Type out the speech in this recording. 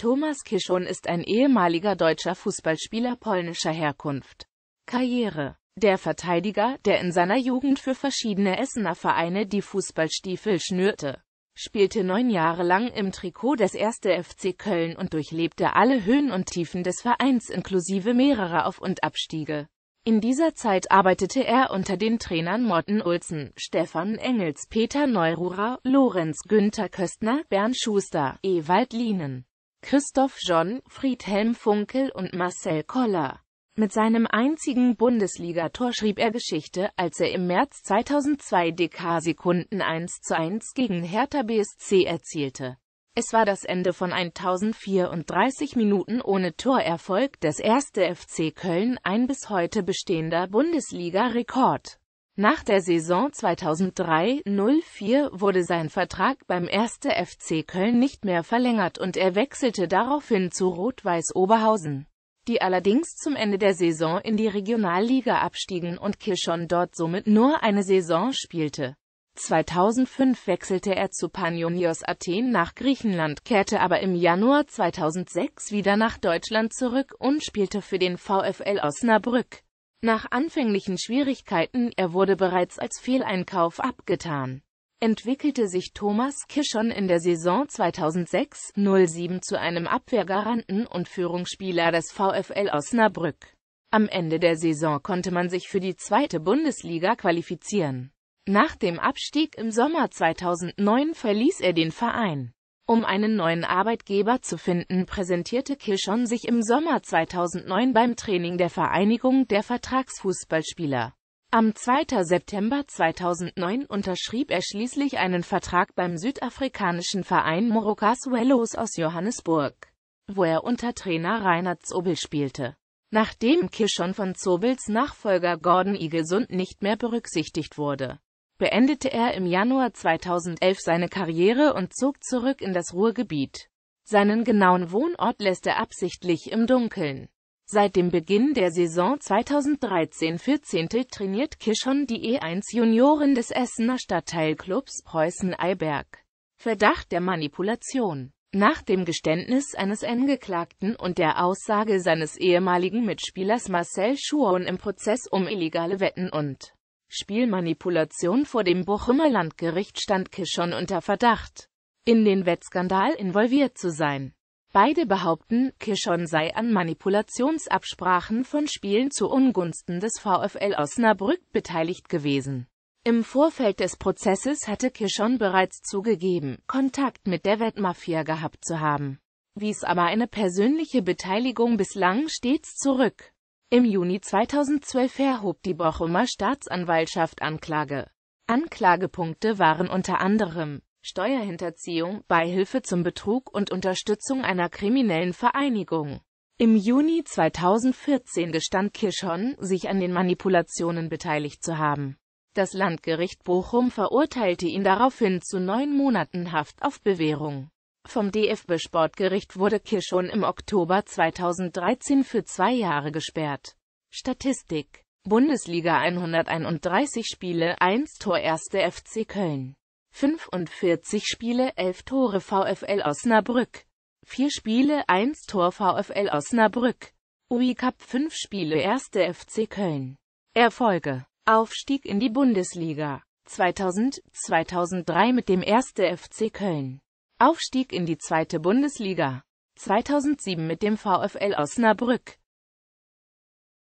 Thomas Kischon ist ein ehemaliger deutscher Fußballspieler polnischer Herkunft. Karriere Der Verteidiger, der in seiner Jugend für verschiedene Essener Vereine die Fußballstiefel schnürte, spielte neun Jahre lang im Trikot des 1. FC Köln und durchlebte alle Höhen und Tiefen des Vereins inklusive mehrerer Auf- und Abstiege. In dieser Zeit arbeitete er unter den Trainern Morten Olsen, Stefan Engels, Peter Neururer, Lorenz Günther Köstner, Bernd Schuster, Ewald Lienen, Christoph John, Friedhelm Funkel und Marcel Koller. Mit seinem einzigen Bundesligator schrieb er Geschichte, als er im März 2002 DK-Sekunden 1 zu 1 gegen Hertha BSC erzielte. Es war das Ende von 1034 Minuten ohne Torerfolg des 1. FC Köln, ein bis heute bestehender Bundesliga-Rekord. Nach der Saison 2003-04 wurde sein Vertrag beim 1. FC Köln nicht mehr verlängert und er wechselte daraufhin zu Rot-Weiß Oberhausen, die allerdings zum Ende der Saison in die Regionalliga abstiegen und Kishon dort somit nur eine Saison spielte. 2005 wechselte er zu Panionios Athen nach Griechenland, kehrte aber im Januar 2006 wieder nach Deutschland zurück und spielte für den VfL Osnabrück. Nach anfänglichen Schwierigkeiten, er wurde bereits als Fehleinkauf abgetan, entwickelte sich Thomas Kishon in der Saison 2006-07 zu einem Abwehrgaranten und Führungsspieler des VfL Osnabrück. Am Ende der Saison konnte man sich für die zweite Bundesliga qualifizieren. Nach dem Abstieg im Sommer 2009 verließ er den Verein. Um einen neuen Arbeitgeber zu finden, präsentierte Kishon sich im Sommer 2009 beim Training der Vereinigung der Vertragsfußballspieler. Am 2. September 2009 unterschrieb er schließlich einen Vertrag beim südafrikanischen Verein Wellos aus Johannesburg, wo er unter Trainer Reinhard Zobel spielte. Nachdem Kishon von Zobels Nachfolger Gordon Igesund nicht mehr berücksichtigt wurde, beendete er im Januar 2011 seine Karriere und zog zurück in das Ruhrgebiet. Seinen genauen Wohnort lässt er absichtlich im Dunkeln. Seit dem Beginn der Saison 2013-14 trainiert Kishon die E1 Junioren des Essener Stadtteilclubs Preußen-Eiberg. Verdacht der Manipulation Nach dem Geständnis eines Angeklagten und der Aussage seines ehemaligen Mitspielers Marcel Schuon im Prozess um illegale Wetten und Spielmanipulation vor dem Bochumer Landgericht stand Kishon unter Verdacht, in den Wettskandal involviert zu sein. Beide behaupten, Kishon sei an Manipulationsabsprachen von Spielen zu Ungunsten des VfL Osnabrück beteiligt gewesen. Im Vorfeld des Prozesses hatte Kishon bereits zugegeben, Kontakt mit der Wettmafia gehabt zu haben, wies aber eine persönliche Beteiligung bislang stets zurück. Im Juni 2012 erhob die Bochumer Staatsanwaltschaft Anklage. Anklagepunkte waren unter anderem Steuerhinterziehung, Beihilfe zum Betrug und Unterstützung einer kriminellen Vereinigung. Im Juni 2014 gestand Kirschhorn, sich an den Manipulationen beteiligt zu haben. Das Landgericht Bochum verurteilte ihn daraufhin zu neun Monaten Haft auf Bewährung. Vom DFB-Sportgericht wurde Kishon im Oktober 2013 für zwei Jahre gesperrt. Statistik Bundesliga 131 Spiele, 1 Tor 1. FC Köln 45 Spiele, 11 Tore VfL Osnabrück 4 Spiele, 1 Tor VfL Osnabrück UI Cup 5 Spiele 1. FC Köln Erfolge Aufstieg in die Bundesliga 2000, 2003 mit dem 1. FC Köln Aufstieg in die zweite Bundesliga. 2007 mit dem VfL Osnabrück.